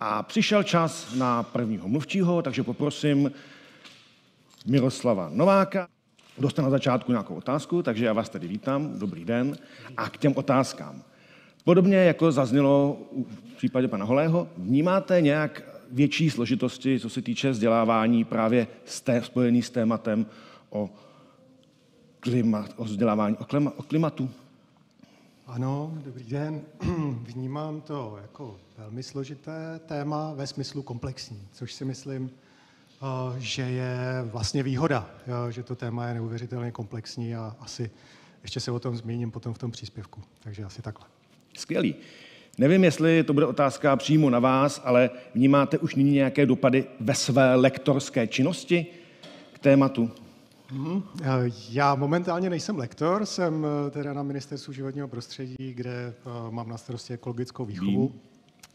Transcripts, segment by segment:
A přišel čas na prvního mluvčího, takže poprosím Miroslava Nováka. Dostal na začátku nějakou otázku, takže já vás tady vítám, dobrý den. A k těm otázkám. Podobně jako zaznělo v případě pana Holého, vnímáte nějak větší složitosti, co se týče vzdělávání právě s té, spojený s tématem o, klima, o vzdělávání o, klima, o klimatu? Ano, dobrý den. Vnímám to jako velmi složité téma ve smyslu komplexní, což si myslím, eh, že je vlastně výhoda, eh, že to téma je neuvěřitelně komplexní a asi ještě se o tom zmíním potom v tom příspěvku. Takže asi takhle. Skvělý. Nevím, jestli to bude otázka přímo na vás, ale vnímáte už nyní nějaké dopady ve své lektorské činnosti k tématu? Mhm. Já momentálně nejsem lektor, jsem eh, teda na ministerstvu životního prostředí, kde eh, mám na starosti ekologickou výchovu. Vím. Mhm.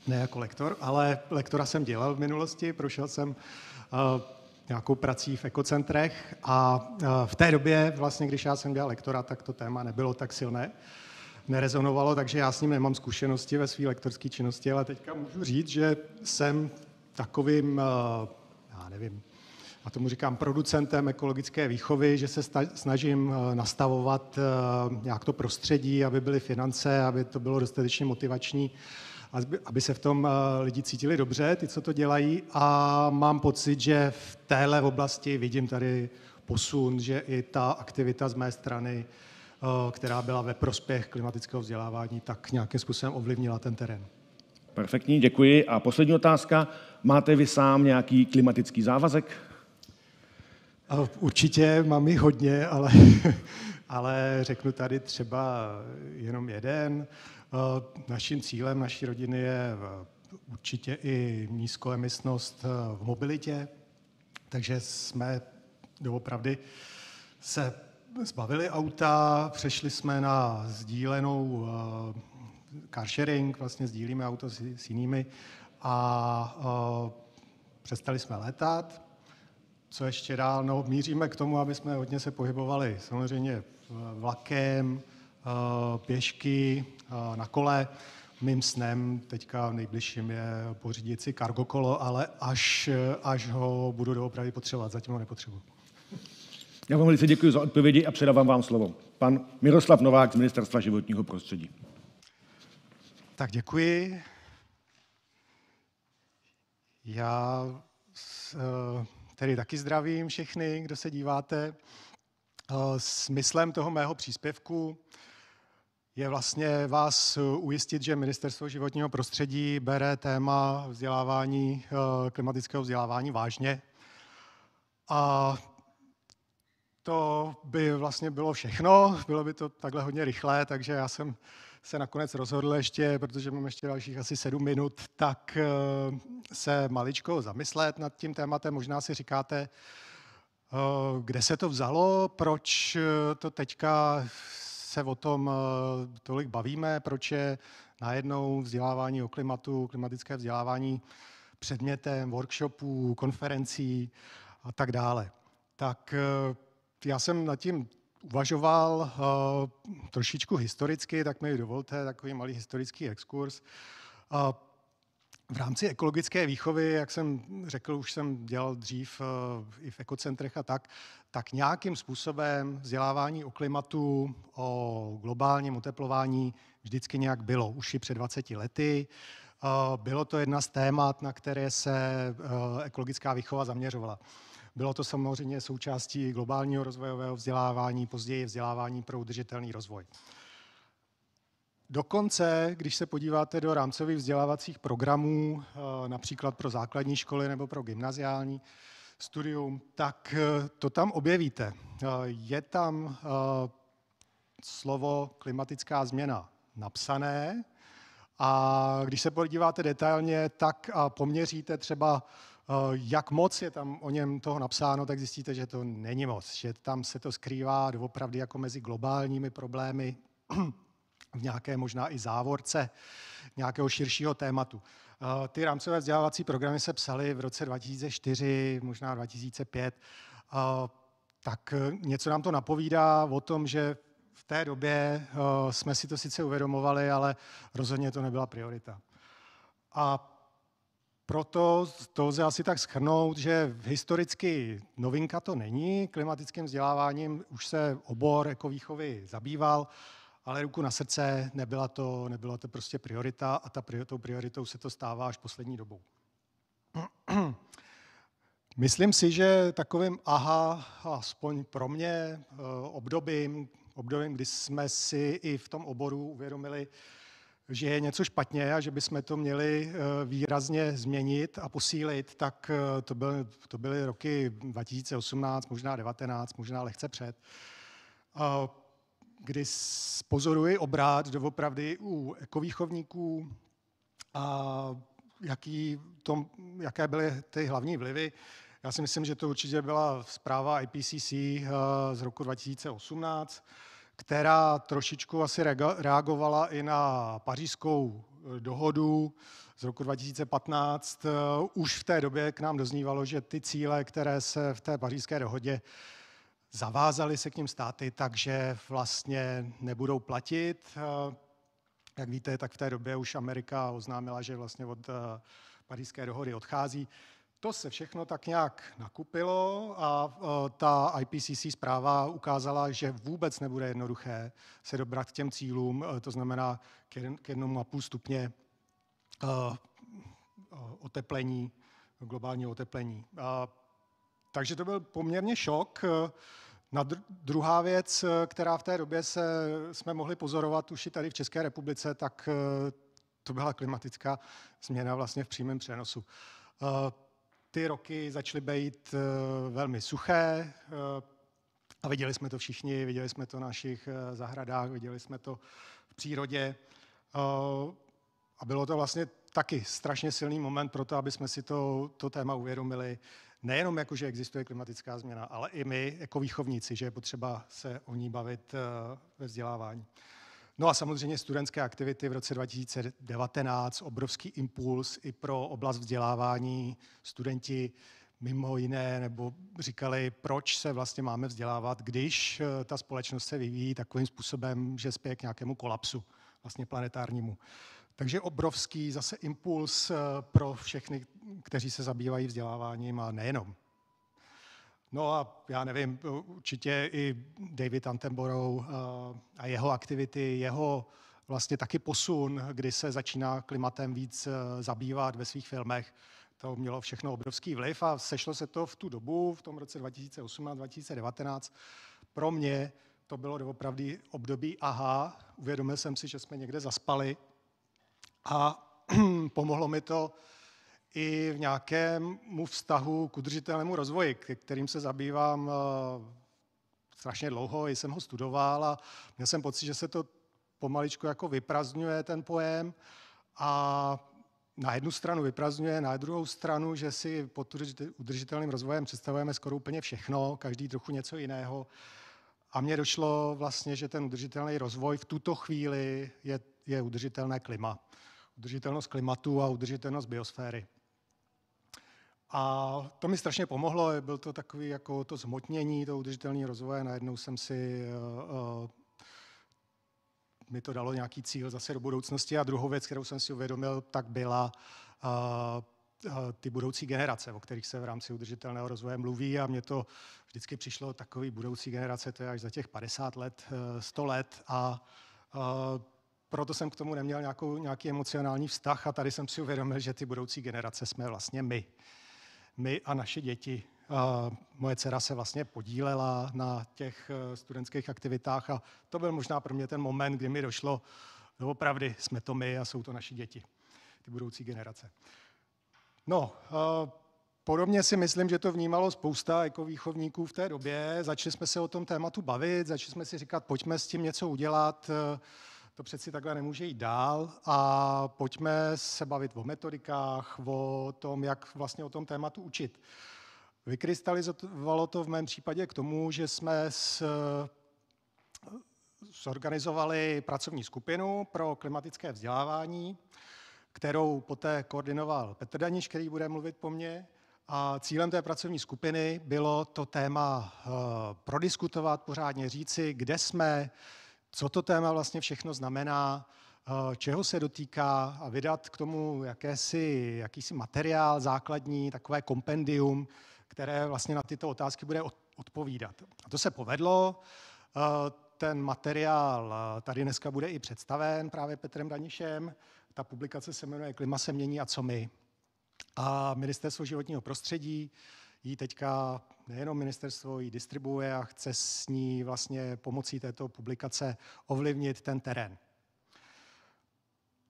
Ne jako lektor, ale lektora jsem dělal v minulosti, prošel jsem eh, nějakou prací v ekocentrech a v té době, vlastně, když já jsem dělal lektora, tak to téma nebylo tak silné, nerezonovalo, takže já s ním nemám zkušenosti ve své lektorské činnosti, ale teďka můžu říct, že jsem takovým, já nevím, a tomu říkám producentem ekologické výchovy, že se snažím eh, nastavovat eh, nějak to prostředí, aby byly finance, aby to bylo dostatečně motivační, aby se v tom eh, lidi cítili dobře, ty, co to dělají. A mám pocit, že v téhle oblasti vidím tady posun, že i ta aktivita z mé strany, která byla ve prospěch klimatického vzdělávání, tak nějakým způsobem ovlivnila ten terén. Perfektní, děkuji. A poslední otázka. Máte vy sám nějaký klimatický závazek? určitě mám jich hodně, ale, ale řeknu tady třeba jenom jeden. Eh, naším cílem naší rodiny je eh, určitě i nízkoemisnost eh, v mobilitě, takže jsme doopravdy se zbavili auta, přešli jsme na sdílenou car sharing, vlastně sdílíme auto s, s jinými a přestali jsme letat co ještě dál? No, míříme k tomu, aby jsme hodně se pohybovali. Samozřejmě eh, vlakem, eh, pěšky, eh, na kole. Mým snem teďka nejbližším je pořídit si kargokolo, ale až, až ho budu doopravdy potřebovat. Zatím ho nepotřebuji. Já vám velice děkuji za odpovědi a předávám vám slovo. Pan Miroslav Novák z Ministerstva životního prostředí. Tak děkuji. Já s, uh Tedy taky zdravím všechny, kdo se díváte. Eh, smyslem toho mého příspěvku je vlastně vás ujistit, že Ministerstvo životního prostředí bere téma vzdělávání, eh, klimatického vzdělávání vážně. A to by vlastně bylo všechno, bylo by to takhle hodně rychlé, takže já jsem se nakonec rozhodl ještě, protože mám ještě dalších asi sedm minut, tak eh, se maličko zamyslet nad tím tématem. Možná si říkáte, eh, kde se to vzalo, proč eh, to teďka se o tom tolik bavíme, proč je najednou vzdělávání o klimatu, klimatické vzdělávání předmětem workshopů, konferencí a tak dále. Tak já jsem nad tím uvažoval eh, trošičku historicky, tak mi dovolte takový malý historický exkurs. Eh, v rámci ekologické výchovy, jak jsem řekl, už jsem dělal dřív eh, i v ekocentrech a tak, tak nějakým způsobem vzdělávání o klimatu, o globálním oteplování vždycky nějak bylo, už i před 20 lety. Bylo to jedna z témat, na které se ekologická výchova zaměřovala. Bylo to samozřejmě součástí globálního rozvojového vzdělávání, později vzdělávání pro udržitelný rozvoj. Dokonce, když se podíváte do rámcových vzdělávacích programů, eh, například pro základní školy nebo pro gymnaziální studium, tak eh, to tam objevíte. Eh, je tam slovo klimatická změna napsané a když se podíváte detailně, tak a poměříte třeba Eh, jak moc je tam o něm toho napsáno, tak zjistíte, že to není moc, že tam se to skrývá doopravdy jako mezi globálními problémy v nějaké možná i závorce nějakého širšího tématu. Eh, ty rámcové vzdělávací programy se psaly v roce 2004, možná 2005, eh, tak něco nám to napovídá o tom, že v té době jsme si to sice uvědomovali, ale rozhodně to nebyla priorita. A proto to lze asi tak schrnout, že historicky novinka to není. Klimatickým vzděláváním už se obor ekovýchovy zabýval, ale ruku na srdce nebyla to, nebyla to prostě priorita a ta, tou prioritou se to stává až poslední dobou. Myslím si, že takovým aha, aspoň pro mě, eh, obdobím, obdobím, kdy jsme si i v tom oboru uvědomili, že je něco špatně a že bychom to měli eh, výrazně změnit a posílit, tak eh, to, byly, to byly roky 2018, možná 2019 možná lehce před, kdy pozoruji obrát doopravdy u ekovýchovníků a jaký tom, jaké byly ty hlavní vlivy. Já si myslím, že to určitě byla zpráva IPCC eh, z roku 2018, která trošičku asi reagovala i na pařížskou eh, dohodu z roku 2015. Eh, už v té době k nám doznívalo, že ty cíle, které se v té pařížské dohodě zavázaly se k ním státy, takže vlastně nebudou platit. Eh, jak víte, tak v té době už Amerika oznámila, že vlastně od pařížské dohody odchází. To se všechno tak nějak nakupilo a e, ta IPCC zpráva ukázala, že vůbec nebude jednoduché se dobrat k těm cílům, e, to znamená k jednomu a půl stupně e, oteplení, globálního oteplení. Takže to byl poměrně šok. Na druhá věc, která v té době se, jsme mohli pozorovat už i tady v České republice, tak to byla klimatická změna vlastně v přímém přenosu ty roky začaly být eh, velmi suché eh, a viděli jsme to všichni, viděli jsme to v našich eh, zahradách, viděli jsme to v přírodě. A bylo to vlastně taky strašně silný moment pro to, aby jsme si to, to téma uvědomili. Nejenom jako, že existuje klimatická změna, ale i my jako výchovníci, že je potřeba se o ní bavit ve vzdělávání. No a samozřejmě studentské aktivity v roce 2019, obrovský impuls i pro oblast vzdělávání. Studenti mimo jiné, nebo říkali, proč se vlastně máme vzdělávat, když eh, ta společnost se vyvíjí takovým způsobem, že spěje k nějakému kolapsu, vlastně planetárnímu. Takže obrovský zase impuls eh, pro všechny, kteří se zabývají vzděláváním a nejenom. No a já nevím, určitě i David Attenborough eh, a jeho aktivity, jeho vlastně taky posun, kdy se začíná klimatem víc eh, zabývat ve svých filmech, to mělo všechno obrovský vliv a sešlo se to v tu dobu, v tom roce 2018-2019. Pro mě to bylo doopravdy období aha, uvědomil jsem si, že jsme někde zaspali a pomohlo mi to i v nějakém vztahu k udržitelnému rozvoji, kterým se zabývám eh, strašně dlouho, i jsem ho studoval a měl jsem pocit, že se to pomaličku jako vyprazňuje ten pojem a na jednu stranu vyprazňuje, na druhou stranu, že si pod udržitelným rozvojem představujeme skoro úplně všechno, každý trochu něco jiného. A mně došlo vlastně, že ten udržitelný rozvoj v tuto chvíli je, je udržitelné klima. Udržitelnost klimatu a udržitelnost biosféry. A to mi strašně pomohlo, byl to takový jako to zmotnění, to udržitelný rozvoje, najednou jsem si eh, eh, mi to dalo nějaký cíl zase do budoucnosti. A druhou věc, kterou jsem si uvědomil, tak byla uh, ty budoucí generace, o kterých se v rámci udržitelného rozvoje mluví a mně to vždycky přišlo takový budoucí generace, to je až za těch 50 let, 100 let a proto jsem k tomu neměl nějakou, nějaký emocionální vztah a tady jsem si uvědomil, že ty budoucí generace jsme vlastně my my a naše děti. Moje dcera se vlastně podílela na těch eh, studentských aktivitách a to byl možná pro mě ten moment, kdy mi došlo, no, opravdu jsme to my a jsou to naše děti, ty budoucí generace. No, eh, Podobně si myslím, že to vnímalo spousta ekovýchovníků v té době. Začali jsme se o tom tématu bavit, začali jsme si říkat, pojďme s tím něco udělat. To přeci takhle nemůže jít dál a pojďme se bavit o metodikách, o tom, jak vlastně o tom tématu učit. Vykrystalizovalo to v mém případě k tomu, že jsme s zorganizovali pracovní skupinu pro klimatické vzdělávání, kterou poté koordinoval Petr Daniš, který bude mluvit po mně. A cílem té pracovní skupiny bylo to téma eh, prodiskutovat, pořádně říci, kde jsme, co to téma vlastně všechno znamená, eh, čeho se dotýká a vydat k tomu jakési, jakýsi materiál základní, takové kompendium, které vlastně na tyto otázky bude odpovídat. A to se povedlo. Eh, ten materiál eh, tady dneska bude i představen právě Petrem Danišem. Ta publikace se jmenuje Klima se mění a co my. A Ministerstvo životního prostředí ji teďka nejenom ministerstvo ji distribuuje a chce s ní vlastně pomocí této publikace ovlivnit ten terén.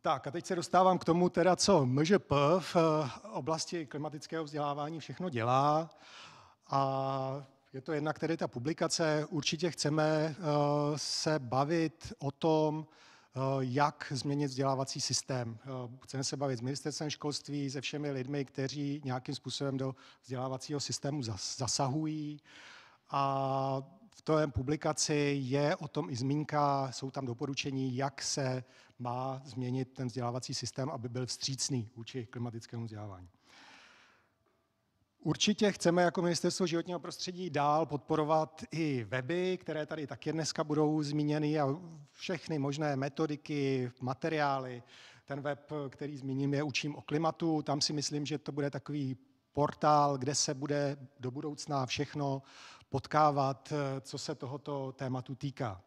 Tak a teď se dostávám k tomu, teda, co MŽP v eh, oblasti klimatického vzdělávání všechno dělá. A je to jednak tedy ta publikace. Určitě chceme eh, se bavit o tom, Eh, jak změnit vzdělávací systém. Eh, chceme se bavit s ministerstvem školství, se všemi lidmi, kteří nějakým způsobem do vzdělávacího systému zasahují. A v té publikaci je o tom i zmínka, jsou tam doporučení, jak se má změnit ten vzdělávací systém, aby byl vstřícný vůči klimatickému vzdělávání. Určitě chceme jako Ministerstvo životního prostředí dál podporovat i weby, které tady taky dneska budou zmíněny a všechny možné metodiky, materiály. Ten web, který zmíním, je Učím o klimatu. Tam si myslím, že to bude takový portál, kde se bude do budoucna všechno potkávat, co se tohoto tématu týká.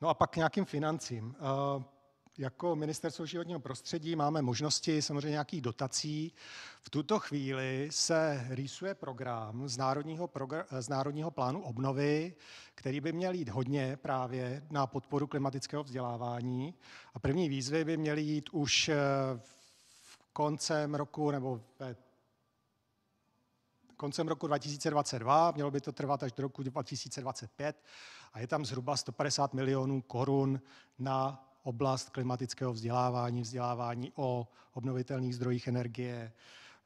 No a pak k nějakým financím jako ministerstvo životního prostředí máme možnosti samozřejmě nějakých dotací. V tuto chvíli se rýsuje program z Národního, progr- z Národního plánu obnovy, který by měl jít hodně právě na podporu klimatického vzdělávání. A první výzvy by měly jít už eh, v koncem roku nebo ve koncem roku 2022, mělo by to trvat až do roku 2025 a je tam zhruba 150 milionů korun na oblast klimatického vzdělávání, vzdělávání o obnovitelných zdrojích energie,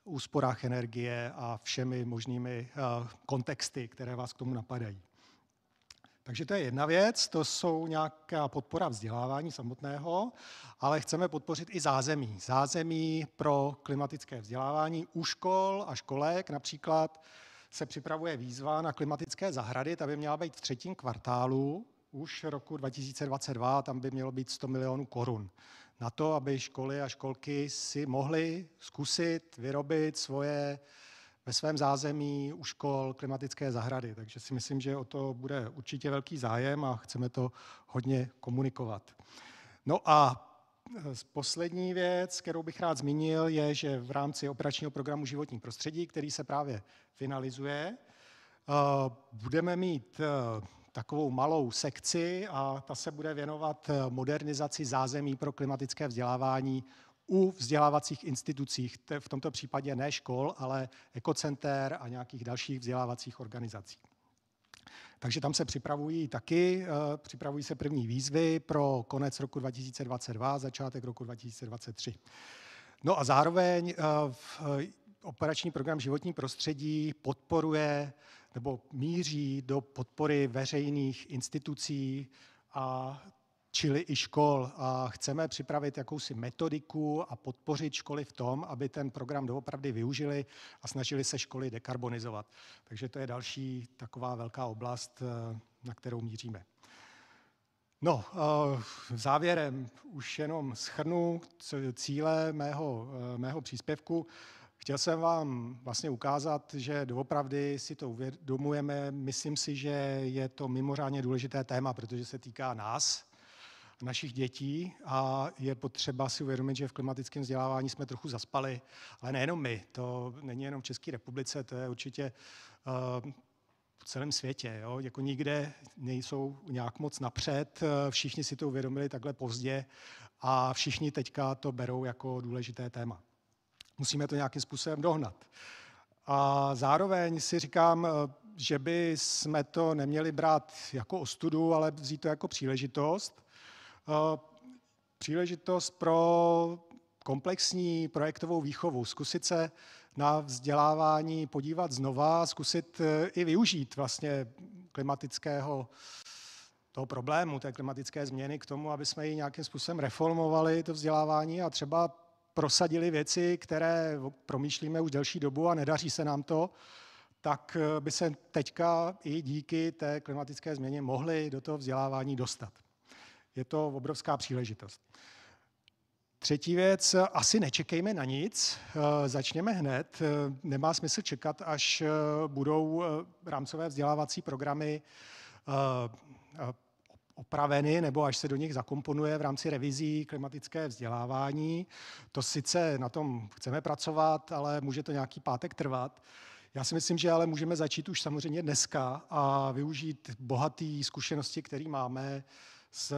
úsporách energie a všemi možnými eh, kontexty, které vás k tomu napadají. Takže to je jedna věc, to jsou nějaká podpora vzdělávání samotného, ale chceme podpořit i zázemí. Zázemí pro klimatické vzdělávání u škol a školek. Například se připravuje výzva na klimatické zahrady, ta by měla být v třetím kvartálu už roku 2022, tam by mělo být 100 milionů korun na to, aby školy a školky si mohly zkusit vyrobit svoje ve svém zázemí u škol klimatické zahrady. Takže si myslím, že o to bude určitě velký zájem a chceme to hodně komunikovat. No a e, poslední věc, kterou bych rád zmínil, je, že v rámci operačního programu životní prostředí, který se právě finalizuje, e, budeme mít e, takovou malou sekci a ta se bude věnovat eh, modernizaci zázemí pro klimatické vzdělávání u vzdělávacích institucí v tomto případě ne škol, ale ekocenter a nějakých dalších vzdělávacích organizací. Takže tam se připravují taky, eh, připravují se první výzvy pro konec roku 2022, začátek roku 2023. No a zároveň eh, operační program životní prostředí podporuje nebo míří do podpory veřejných institucí a čili i škol. A chceme připravit jakousi metodiku a podpořit školy v tom, aby ten program doopravdy využili a snažili se školy dekarbonizovat. Takže to je další taková velká oblast, eh, na kterou míříme. No, eh, závěrem už jenom schrnu cíle mého, eh, mého příspěvku. Chtěl jsem vám vlastně ukázat, že doopravdy si to uvědomujeme. Myslím si, že je to mimořádně důležité téma, protože se týká nás, našich dětí a je potřeba si uvědomit, že v klimatickém vzdělávání jsme trochu zaspali, ale nejenom my, to není jenom v České republice, to je určitě uh, v celém světě. Jo? Jako nikde nejsou nějak moc napřed, eh, všichni si to uvědomili takhle pozdě a všichni teďka to berou jako důležité téma. Musíme to nějakým způsobem dohnat. A zároveň si říkám, eh, že by jsme to neměli brát jako ostudu, ale vzít to jako příležitost. Eh, příležitost pro komplexní projektovou výchovu, zkusit se na vzdělávání podívat znova, zkusit eh, i využít vlastně klimatického toho problému, té klimatické změny k tomu, aby jsme ji nějakým způsobem reformovali, to vzdělávání a třeba prosadili věci, které promýšlíme už delší dobu a nedaří se nám to, tak eh, by se teďka i díky té klimatické změně mohli do toho vzdělávání dostat. Je to obrovská příležitost. Třetí věc, asi nečekejme na nic, eh, začněme hned. Eh, nemá smysl čekat, až budou rámcové vzdělávací programy opraveny nebo až se do nich zakomponuje v rámci revizí klimatické vzdělávání. To sice na tom chceme pracovat, ale může to nějaký pátek trvat. Já si myslím, že ale můžeme začít už samozřejmě dneska a využít bohaté zkušenosti, které máme z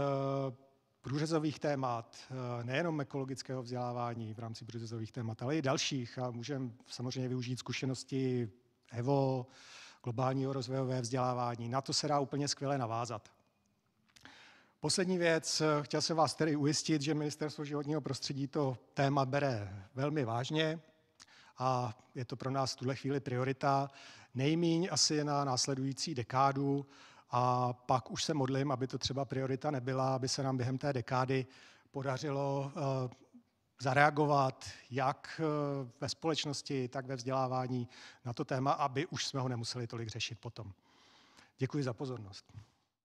průřezových témat, eh, nejenom ekologického vzdělávání v rámci průřezových témat, ale i dalších. A můžeme samozřejmě využít zkušenosti EVO, globálního rozvojové vzdělávání. Na to se dá úplně skvěle navázat. Poslední věc, chtěl jsem vás tedy ujistit, že Ministerstvo životního prostředí to téma bere velmi vážně a je to pro nás v tuhle chvíli priorita. Nejmíň asi na následující dekádu a pak už se modlím, aby to třeba priorita nebyla, aby se nám během té dekády podařilo eh, zareagovat jak eh, ve společnosti, tak ve vzdělávání na to téma, aby už jsme ho nemuseli tolik řešit potom. Děkuji za pozornost.